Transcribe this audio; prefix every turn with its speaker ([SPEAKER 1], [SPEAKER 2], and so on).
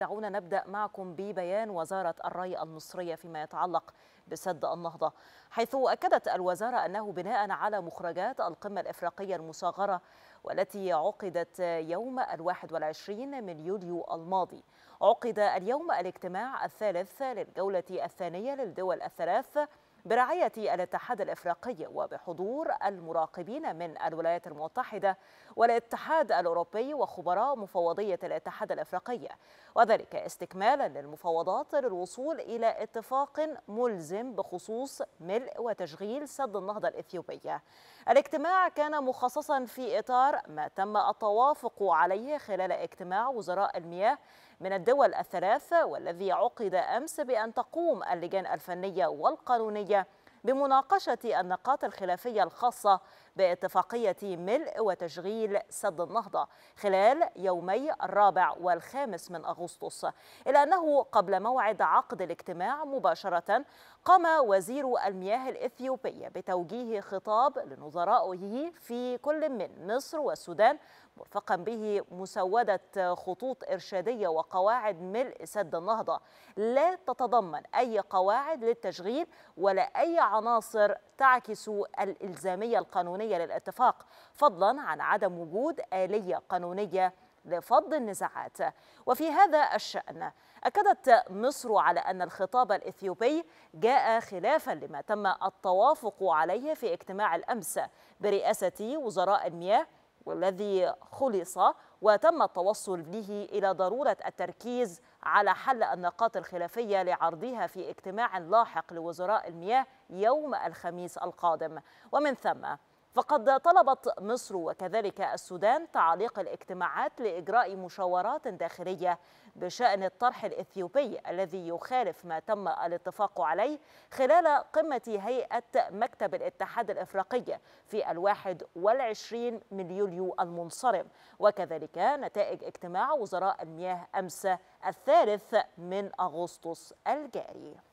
[SPEAKER 1] دعونا نبدأ معكم ببيان وزارة الري المصرية فيما يتعلق بسد النهضة حيث أكدت الوزارة أنه بناء على مخرجات القمة الإفريقية المصغرة والتي عقدت يوم الواحد والعشرين من يوليو الماضي عقد اليوم الاجتماع الثالث للجولة الثانية للدول الثلاث برعاية الاتحاد الإفريقي وبحضور المراقبين من الولايات المتحدة والاتحاد الأوروبي وخبراء مفوضية الاتحاد الإفريقي وذلك استكمالا للمفاوضات للوصول إلى اتفاق ملزم بخصوص ملء وتشغيل سد النهضة الإثيوبية الاجتماع كان مخصصا في إطار ما تم التوافق عليه خلال اجتماع وزراء المياه من الدول الثلاث والذي عقد أمس بأن تقوم اللجان الفنية والقانونية بمناقشة النقاط الخلافية الخاصة باتفاقية ملء وتشغيل سد النهضة خلال يومي الرابع والخامس من أغسطس إلا أنه قبل موعد عقد الاجتماع مباشرة قام وزير المياه الإثيوبية بتوجيه خطاب لنظرائه في كل من مصر والسودان مرفقا به مسودة خطوط إرشادية وقواعد ملء سد النهضة لا تتضمن أي قواعد للتشغيل ولا أي عناصر تعكس الإلزامية القانونية الوطنية للاتفاق فضلا عن عدم وجود آلية قانونية لفض النزاعات وفي هذا الشأن أكدت مصر على أن الخطاب الإثيوبي جاء خلافا لما تم التوافق عليه في اجتماع الأمس برئاسة وزراء المياه والذي خلص وتم التوصل به إلى ضرورة التركيز على حل النقاط الخلافية لعرضها في اجتماع لاحق لوزراء المياه يوم الخميس القادم ومن ثم فقد طلبت مصر وكذلك السودان تعليق الاجتماعات لإجراء مشاورات داخلية بشأن الطرح الإثيوبي الذي يخالف ما تم الاتفاق عليه خلال قمة هيئة مكتب الاتحاد الإفريقي في الواحد والعشرين من يوليو المنصرم وكذلك نتائج اجتماع وزراء المياه أمس الثالث من أغسطس الجاري